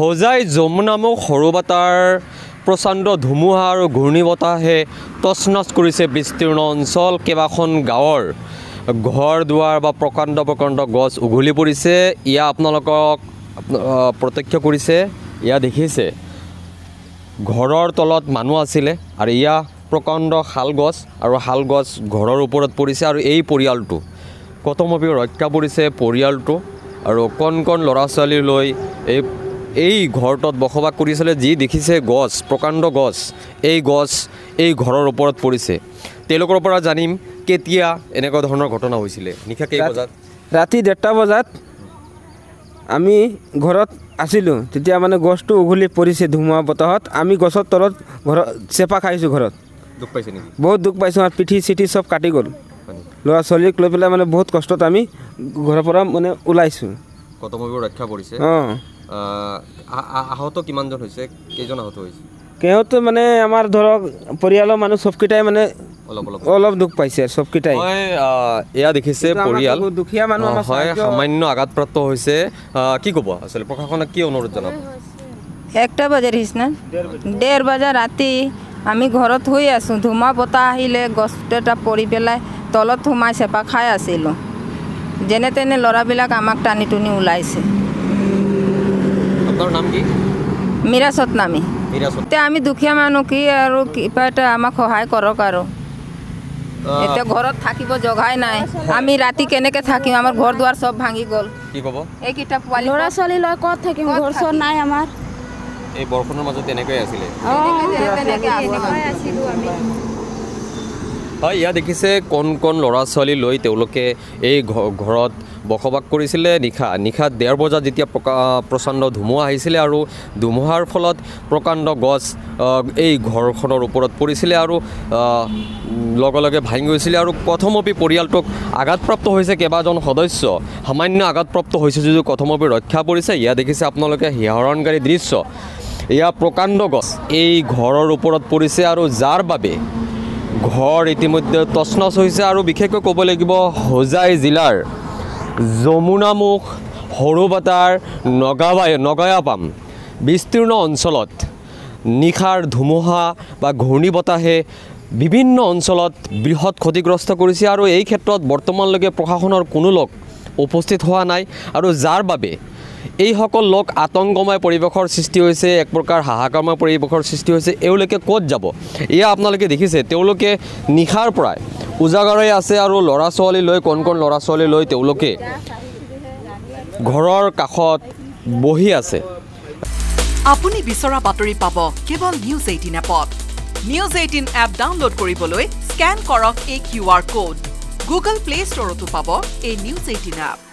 ভজাই যমুনামুক সৰু বতাৰ প্ৰচণ্ড ধুমুহা আৰু ঘূৰ্ণী বতাহে টচ তচনচ কৰিছে বিস্তীৰ্ণ অঞ্চল কেইবাখন গাঁৱৰ ঘৰ দুৱাৰ বা প্ৰকাণ্ড প্ৰকাণ্ড গছ উঘুলি পৰিছে ইয়া আপোনালোকক প্ৰত্যক্ষ কৰিছে ইয়াৰ দেখিছে ঘৰৰ তলত মানুহ আছিলে আৰু ইয়াৰ প্ৰকাণ্ড শাল গছ আৰু শাল গছ ঘৰৰ ওপৰত পৰিছে আৰু এই পৰিয়ালটো কটমপি ৰক্ষা পৰিছে পৰিয়ালটো আৰু কণ কণ ল'ৰা ছোৱালী লৈ এই এই ঘৰটোত বসবাস কৰি আছিলে যি দেখিছে গছ প্ৰকাণ্ড গছ এই গছ এই ঘৰৰ ওপৰত পৰিছে তেওঁলোকৰ পৰা জানিম কেতিয়া এনেকুৱা ধৰণৰ ঘটনা হৈছিলে নিশা কেই বজাত ৰাতি ডেৰটা বজাত আমি ঘৰত আছিলোঁ তেতিয়া মানে গছটো উঘুলি পৰিছে ধুমুহা বতাহত আমি গছৰ তলত ঘৰত চেপা খাইছোঁ ঘৰত দুখ পাইছে নেকি বহুত দুখ পাইছোঁ আমাৰ পিঠি চিঠি চব কাটি গ'ল ল'ৰা ছোৱালীক লৈ পেলাই মানে বহুত কষ্টত আমি ঘৰৰ পৰা মানে ওলাইছোঁ ৰক্ষা পৰিছে অঁ আহত কিমানজন হৈছে কেইজন আহত হৈছে কেহত মানে আমাৰ ধৰক পৰিয়ালৰ মানুহ চবকেইটাই মানে অলপ দুখ পাইছে চবকেইটাই এয়া দেখিছে পৰিয়াল দুখীয়া মানুহ হয় সামান্য আঘাতপ্ৰাপ্ত হৈছে কি ক'ব আচলতে প্ৰশাসনক কি অনুৰোধ জনাব একটা বজাৰ হৈছিলা ডেৰ বজাৰ ৰাতি আমি ঘৰত শুই আছোঁ ধুমা বতাহ আহিলে গছ এটা পৰি পেলাই তলত সোমাই চেপা খাই আছিলোঁ যেনে তেনে ল'ৰাবিলাক আমাক টানি টুনি ওলাইছে আপনার নাম কি মীরা সতনামী মীরা সত আমি দুখিয়া মানুষ কি আর কিপাটা আমাক সহায় করক আর এতে ঘর থাকিব জগাই নাই আমি রাতি কেনেকে থাকি আমার ঘর দুয়ার সব ভাঙি গল কি কব এই কিটা পালি লড়া সালি ল ক থাকি ঘর সর নাই আমার এই বর্ষণের মধ্যে তেনেকে আসিলে তেনেকে তেনেকে আসিলো আমি হয় ইয়াত দেখিছে কণ কণ ল'ৰা ছোৱালী লৈ তেওঁলোকে এই ঘৰত বসবাস কৰিছিলে নিশা নিশা ডেৰ বজাত যেতিয়া প্ৰকা প্ৰচণ্ড ধুমুহা আহিছিলে আৰু ধুমুহাৰ ফলত প্ৰকাণ্ড গছ এই ঘৰখনৰ ওপৰত পৰিছিলে আৰু লগে লগে ভাঙি গৈছিলে আৰু প্ৰথমপি পৰিয়ালটোক আঘাতপ্ৰাপ্ত হৈছে কেইবাজন সদস্য সামান্য আঘাতপ্ৰাপ্ত হৈছে যদিও প্ৰথমপি ৰক্ষা পৰিছে ইয়াত দেখিছে আপোনালোকে হিহৰণকাৰী দৃশ্য এয়া প্ৰকাণ্ড গছ এই ঘৰৰ ওপৰত পৰিছে আৰু যাৰ বাবে ঘৰ ইতিমধ্যে তছনছ হৈছে আৰু বিশেষকৈ ক'ব লাগিব হোজাই জিলাৰ যমুনামুখ সৰুপাতাৰ নগাবাই নগায়াপাম বিস্তীৰ্ণ অঞ্চলত নিশাৰ ধুমুহা বা ঘূৰ্ণী বতাহে বিভিন্ন অঞ্চলত বৃহৎ ক্ষতিগ্ৰস্ত কৰিছে আৰু এই ক্ষেত্ৰত বৰ্তমানলৈকে প্ৰশাসনৰ কোনো লোক উপস্থিত হোৱা নাই আৰু যাৰ বাবে এইসকল লোক আতংকময় পৰিবেশেৰ সৃষ্টি হৈছে এক প্ৰকাৰ হাহাকাৰময় পৰিৱেশৰ সৃষ্টি হৈছে এওঁলোকে কত যাব এয়া আপোনালোকে দেখিছে তেওঁলোকে নিশাৰ পৰাই উজাগৰে আছে আৰু লৰা ছোৱালী লৈ কণ কোন লৰা ছোৱালী লৈ তেওঁলোকে ঘৰৰ কাষত বহি আছে আপুনি বিচৰা বাতৰি পাব কেৱল নিউজ এইটিন এপত নিউজ এইটিন এপ ডাউনলোড কৰিবলৈ স্কেন কৰক এই Q R code Google Play ষ্টৰতো পাব এই নিউজ এইটিন এপ